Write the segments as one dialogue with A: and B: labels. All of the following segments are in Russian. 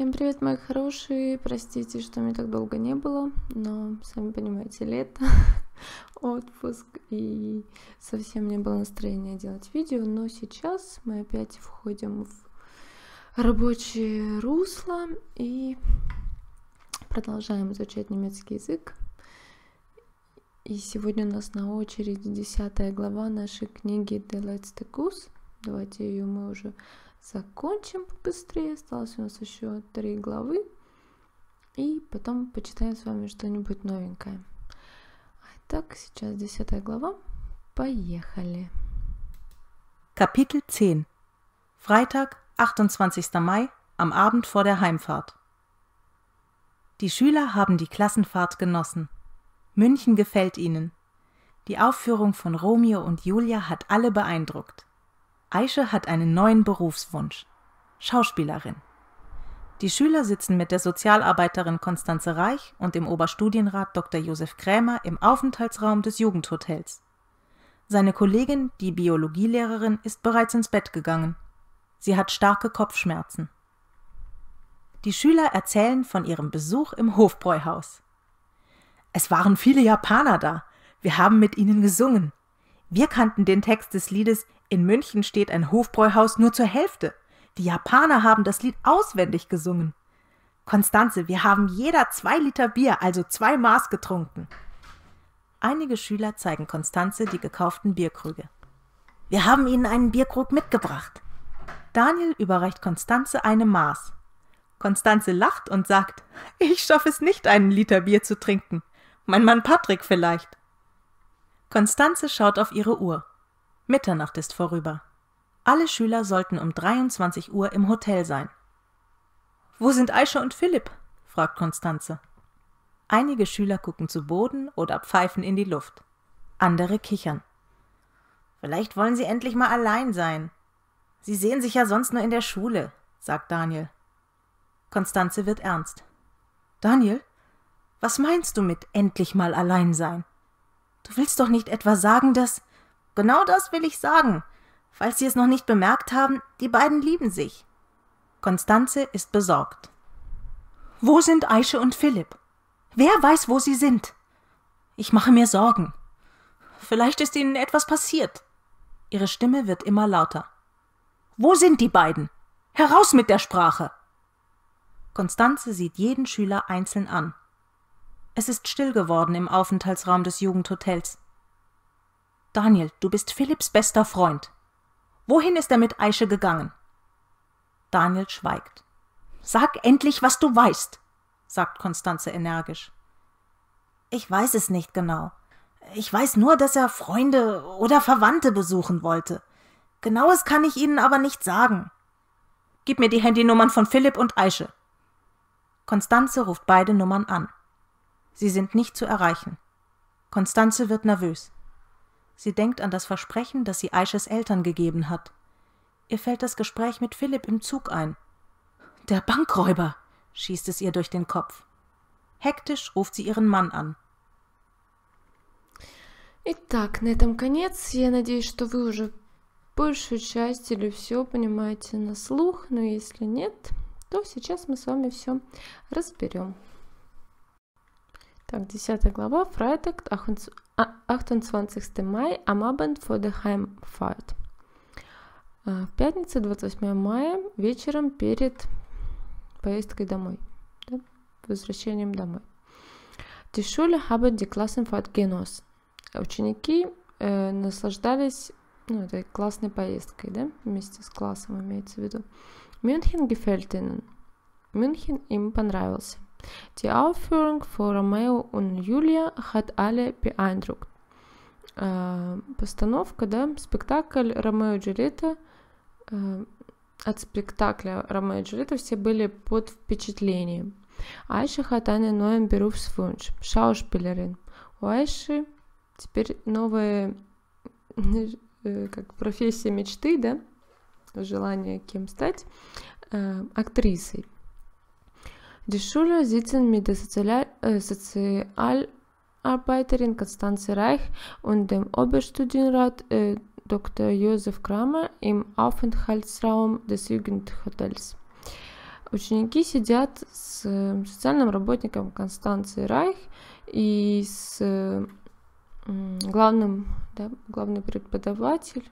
A: Всем привет, мои хорошие. Простите, что меня так долго не было, но, сами понимаете, лето, отпуск, и совсем не было настроения делать видео, но сейчас мы опять входим в рабочее русло и продолжаем изучать немецкий язык. И сегодня у нас на очереди десятая глава нашей книги «Делать стекус». Давайте ее мы уже закончим побыстрее. Осталось у нас еще три главы. И потом почитаем с вами что-нибудь новенькое.
B: Так, сейчас 10 глава. Поехали. Kapitel 10. Freitag, 28. Mai, am Abend vor der Heimfahrt. Die Schüler haben die Klassenfahrt genossen. München gefällt ihnen. Die Aufführung von Romeo und Julia hat alle beeindruckt. Aische hat einen neuen Berufswunsch: Schauspielerin. Die Schüler sitzen mit der Sozialarbeiterin Konstanze Reich und dem Oberstudienrat Dr. Josef Krämer im Aufenthaltsraum des Jugendhotels. Seine Kollegin, die Biologielehrerin, ist bereits ins Bett gegangen. Sie hat starke Kopfschmerzen. Die Schüler erzählen von ihrem Besuch im Hofbräuhaus. Es waren viele Japaner da. Wir haben mit ihnen gesungen. Wir kannten den Text des Liedes In München steht ein Hofbräuhaus nur zur Hälfte. Die Japaner haben das Lied auswendig gesungen. Konstanze, wir haben jeder zwei Liter Bier, also zwei Maß getrunken. Einige Schüler zeigen Konstanze die gekauften Bierkrüge. Wir haben Ihnen einen Bierkrug mitgebracht. Daniel überreicht Konstanze eine Maß. Konstanze lacht und sagt, ich schaffe es nicht, einen Liter Bier zu trinken. Mein Mann Patrick vielleicht. Konstanze schaut auf ihre Uhr. Mitternacht ist vorüber. Alle Schüler sollten um 23 Uhr im Hotel sein. Wo sind Aisha und Philipp? fragt Konstanze. Einige Schüler gucken zu Boden oder pfeifen in die Luft. Andere kichern. Vielleicht wollen sie endlich mal allein sein. Sie sehen sich ja sonst nur in der Schule, sagt Daniel. Konstanze wird ernst. Daniel, was meinst du mit endlich mal allein sein? Du willst doch nicht etwa sagen, dass. Genau das will ich sagen. Falls Sie es noch nicht bemerkt haben, die beiden lieben sich. Konstanze ist besorgt. Wo sind Aische und Philipp? Wer weiß, wo sie sind? Ich mache mir Sorgen. Vielleicht ist ihnen etwas passiert. Ihre Stimme wird immer lauter. Wo sind die beiden? Heraus mit der Sprache! Konstanze sieht jeden Schüler einzeln an. Es ist still geworden im Aufenthaltsraum des Jugendhotels. Daniel, du bist Philipps bester Freund. Wohin ist er mit Eiche gegangen? Daniel schweigt. Sag endlich, was du weißt, sagt Konstanze energisch. Ich weiß es nicht genau. Ich weiß nur, dass er Freunde oder Verwandte besuchen wollte. Genaues kann ich Ihnen aber nicht sagen. Gib mir die Handynummern von Philipp und Eiche. Konstanze ruft beide Nummern an. Sie sind nicht zu erreichen. Konstanze wird nervös. Sie denkt an das Versprechen, das sie Aisches Eltern gegeben hat. Ihr fällt das Gespräch mit Philipp im Zug ein. Der Bankräuber, schießt es ihr durch den Kopf. Hektisch ruft sie ihren Mann an.
A: Итак, на этом конец. Я надеюсь, что вы уже большую часть или все понимаете на слух, но если нет, то сейчас мы с вами все разберем. Так, 10 глава, Freitag, 28 а, май, am Abend vor der Heimfahrt. В пятницу, 28 мая, вечером перед поездкой домой, да? возвращением домой. Die Schule haben die Klassenfahrt genoss. Ученики э, наслаждались ну, этой классной поездкой, да, вместе с классом имеется в виду. Мюнхен gefällt ihnen. Мюнхен им понравился. Die Aufführung von Ромео und Julia hat alle beeindruckt. Ähm, постановка, да, спектакль Ромео и Джульетта, эм, от спектакля Ромео и Джульетта все были под впечатлением. Айша hat einen neuen Berufswunsch, Schauspielerin. У Айши теперь новая э, как профессия мечты, да, желание кем стать, э, актрисой. Die Schüler sitzen mit der Sozial äh, Sozialarbeiterin Konstanze Reich und dem Oberstudienrat äh, Dr. Josef Kramer im Aufenthaltsraum des Jugendhotels. Ученики сидят с э, социальным работником Констанцией Райх и с э, главным, да, главный преподаватель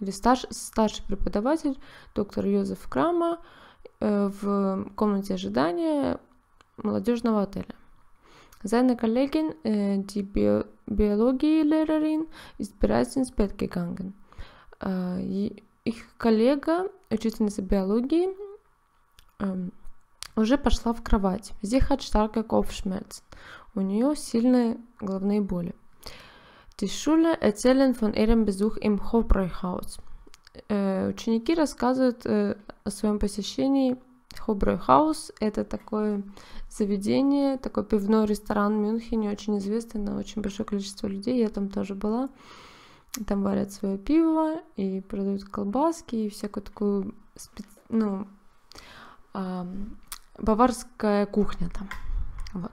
A: или старш, старший преподаватель доктор Йозеф Крама, в комнате ожидания молодежного отеля. Seine Kollegin, die Bi Biologielehrerin, ist bereits ins Bett gegangen. Их коллега, учительница биологии, уже пошла в кровать. Sie hat starke Kopfschmerzen. У нее сильные головные боли. Die Schule erzählen von ihrem Besuch im Hofbräuhaus. Э, ученики рассказывают э, о своем посещении Хоброй Хаус. Это такое заведение, такой пивной ресторан в Мюнхене, очень известный на очень большое количество людей. Я там тоже была. Там варят свое пиво и продают колбаски и всякую такую специ... ну, э, баварская кухня там. Вот.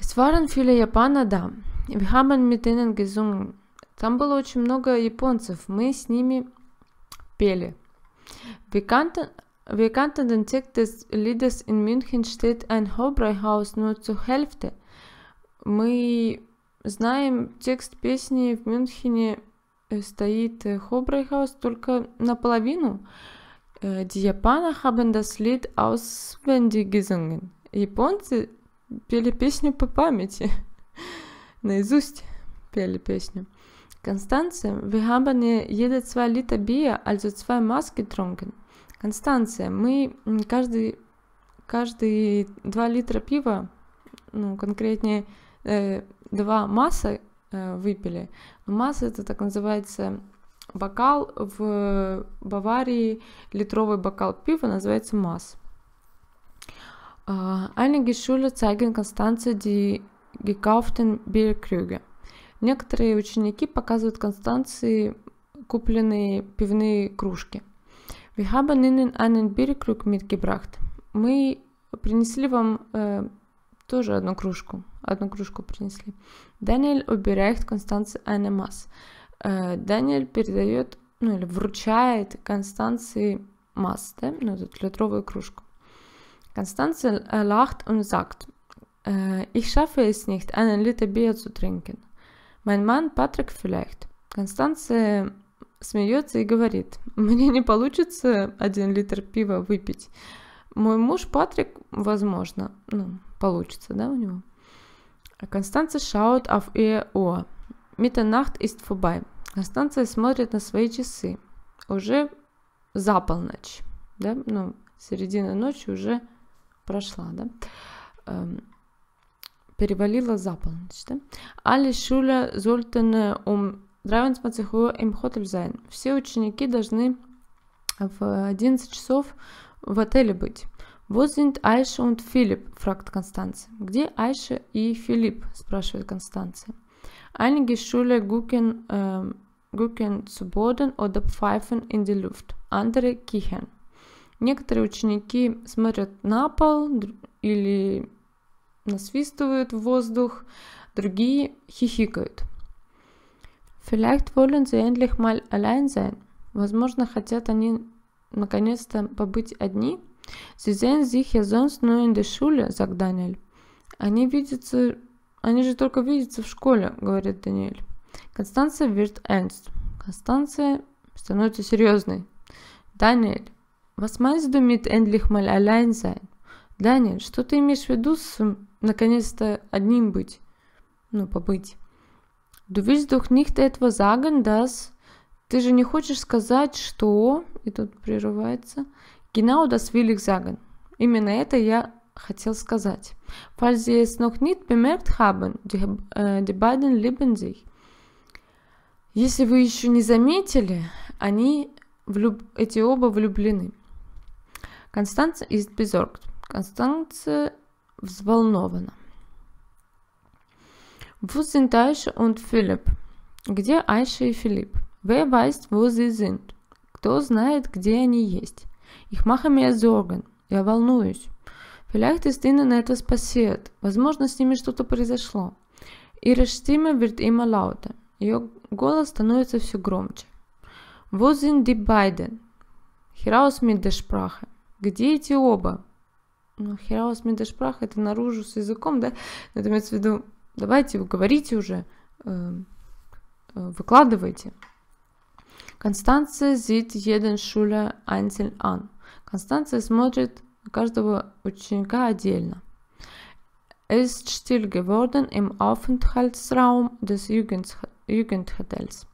A: Сварен филе viele Japaner da. Wir haben mit ihnen gesungen. Там было очень много японцев, мы с ними пели. Wir kannten, wir kannten den Text des Liedes in München steht ein Hobreihaus nur zur Hälfte. Мы знаем текст песни в Мюнхене э, стоит Хобрейхаус э, только наполовину. Э, die Japaner haben das Lied auswendig gesungen. Японцы пели песню по памяти. Наизусть пели песню. Констанция, wir haben jede zwei Liter Bier, also zwei Maß getrunken. Констанция, мы каждый, каждый два литра пива, ну, конкретнее, э, 2 масса э, выпили. Масса это так называется бокал в Баварии, литровый бокал пива называется масс. А, eine Geschule zeigen Konstanze die gekauften Bierkrüge. Некоторые ученики показывают Констанции купленные пивные кружки. Wir haben Ihnen einen Bierkrug mitgebracht. Мы принесли вам э, тоже одну кружку. Одну кружку принесли. Даниэль убирает Констанции eine Maß. Э, Даниэль передает, ну или вручает Констанции масс, да? ну, эту литровую кружку. Констанция lacht und sagt, ich schaffe es nicht, einen Liter Bier zu trinken. Mein Mann Patrick vielleicht. Констанция смеется и говорит, мне не получится один литр пива выпить. Мой муж Патрик, возможно, ну, получится, да, у него. А Констанция шаут auf ihr Uhr. Mitternacht ist vorbei. Констанция смотрит на свои часы. Уже за полночь, да, ну, середина ночи уже прошла, да. Эм, перевалила за полночь. Да? Али Шуля Зольтен э, ум Равенсмацеху им эм, Хотель Все ученики должны в 11 часов в отеле быть. Вот sind Айша und Филипп, фракт Констанции. Где Айша и Филипп, спрашивает Констанция. Einige Schüler gucken, äh, gucken zu Boden oder pfeifen in die Luft, andere kichern. Некоторые ученики смотрят на пол или насвистывают в воздух, другие хихикают. Vielleicht wollen sie endlich mal allein sein. Возможно, хотят они наконец-то побыть одни. Sie sehen sich ja sonst nur in der Schule, sagt Daniel. Они видятся, они же только видятся в школе, говорит Даниэль. Констанция wird ernst. Констанция становится серьезной. Даниэль, was meinst du mit endlich mal allein sein? Даниэль, что ты имеешь в виду с Наконец-то одним быть. Ну, побыть. Du willst doch nicht etwa sagen, dass... Ты же не хочешь сказать, что... И тут прерывается. Genau das will ich sagen. Именно это я хотел сказать. Falls Sie es noch nicht bemerkt haben, die, äh, die beiden lieben sich. Если вы еще не заметили, они влюб... эти оба влюблены. Констанция ist besorgt. Констанция взволнована. Wo sind Aisha und Philipp? Где Айша и Филипп? Wer weiß, wo sie sind? Кто знает, где они есть? Ich mache mir Sorgen. Я волнуюсь. Vielleicht ist ihnen etwas passiert. Возможно, с ними что-то произошло. Ihre Stimme wird immer lauter. Ее голос становится все громче. Wo sind die beiden? Heraus mit der Sprache. Где эти оба? ну, вас хераус медашпрах, это наружу с языком, да, но это имеется в виду, давайте, говорите уже, э, э, выкладывайте. Констанция зит еден шуля ансель ан. Констанция смотрит каждого ученика отдельно. Ist still geworden im Aufenthaltsraum des Jugendhotels.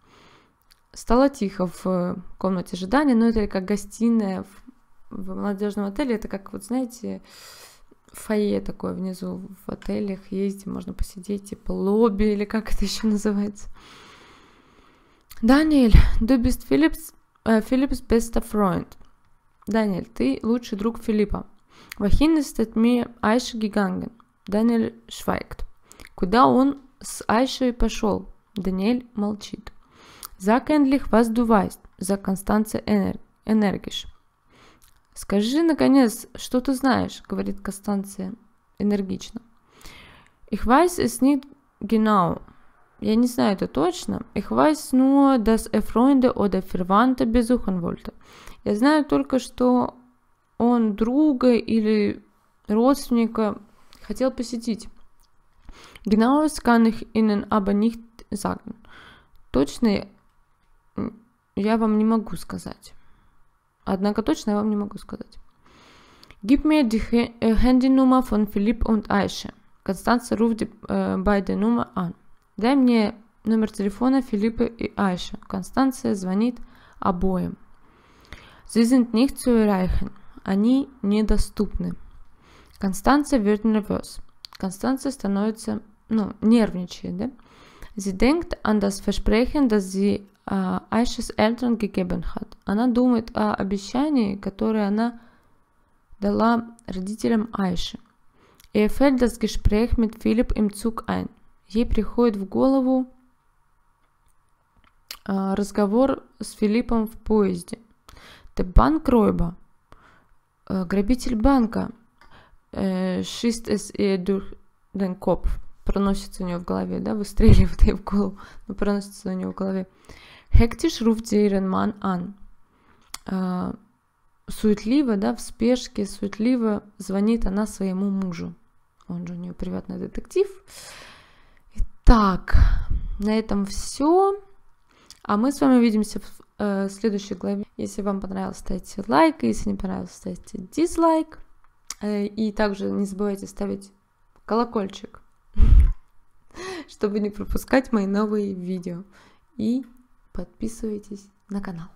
A: Стало тихо в э, комнате ожидания, но это как гостиная в в молодежном отеле это как, вот знаете, фойе такое внизу в отелях есть можно посидеть, типа лобби или как это еще называется. Даниэль, du bist Филиппс Филиппс Philips э, bester Даниэль, ты лучший друг Филиппа. Wohin ist mit mir Айша gegangen? Даниэль schweigt. Куда он с Айшей пошел? Даниэль молчит. Sag endlich, was du weißt, sagt Konstanze energisch. «Скажи, наконец, что ты знаешь», — говорит Констанция энергично. «Ich weiß es nicht genau». Я не знаю это точно. «Ich weiß nur, dass er Freunde oder Verwandte besuchen wollte». Я знаю только, что он друга или родственника хотел посетить. Genau, Genaues kann ich Ihnen aber nicht sagen. Точно я вам не могу сказать. Однако точно я вам не могу сказать. Gib mir die э, Handynummer von Philipp und Aisha. Констанция ruft э, beide Nummer an. Дай мне номер телефона Филиппа и Айша. Констанция звонит обоим. Sie sind nicht zu erreichen. Они недоступны. Констанция wird nervös. Констанция становится, ну, нервничает, да? Sie denkt an das Versprechen, das sie а, Айшис Эльтрон gegeben hat. Она думает о обещании, которое она дала родителям Айши. И fällt das Мит mit им Цук Zug Ей приходит в голову а, разговор с Филиппом в поезде. Der Bankräuber, а, грабитель банка, schießt es ihr durch Проносится у нее в голове, да, выстреливает ей в голову, но проносится у нее в голове. Хектиш руфдейрен ман ан. Суетливо, да, в спешке, суетливо звонит она своему мужу. Он же у нее приватный детектив. Итак, на этом все. А мы с вами увидимся в э, следующей главе. Если вам понравилось, ставьте лайк. Если не понравилось, ставьте дизлайк. Э, и также не забывайте ставить колокольчик, чтобы не пропускать мои новые видео. И подписывайтесь на канал.